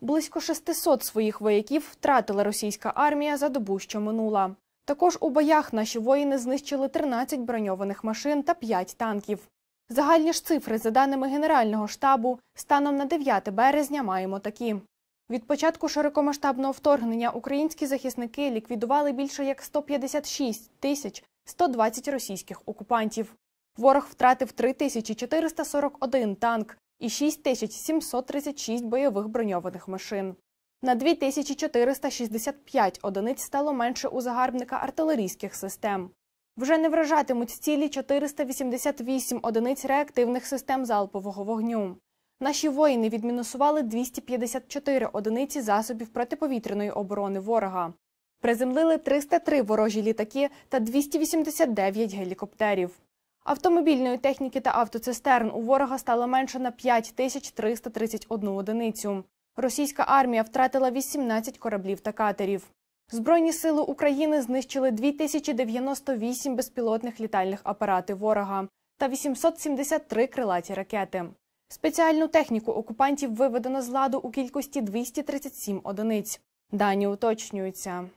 Близько 600 своїх вояків втратила російська армія за добу, що минула. Також у боях наші воїни знищили 13 броньованих машин та 5 танків. Загальні ж цифри, за даними Генерального штабу, станом на 9 березня маємо такі. Від початку широкомасштабного вторгнення українські захисники ліквідували більше як 156 тисяч 120 російських окупантів. Ворог втратив 3441 танк, і 6736 бойових броньованих машин. На 2465 одиниць стало менше у загарбника артилерійських систем. Вже не вражатимуть цілі 488 одиниць реактивних систем залпового вогню. Наші воїни відмінусували 254 одиниці засобів протиповітряної оборони ворога. Приземлили 303 ворожі літаки та 289 гелікоптерів. Автомобільної техніки та автоцистерн у ворога стало менше на 5331 одиницю. Російська армія втратила 18 кораблів та катерів. Збройні сили України знищили 2098 безпілотних літальних апаратів ворога та 873 крилаті ракети. Спеціальну техніку окупантів виведено з ладу у кількості 237 одиниць. Дані уточнюються.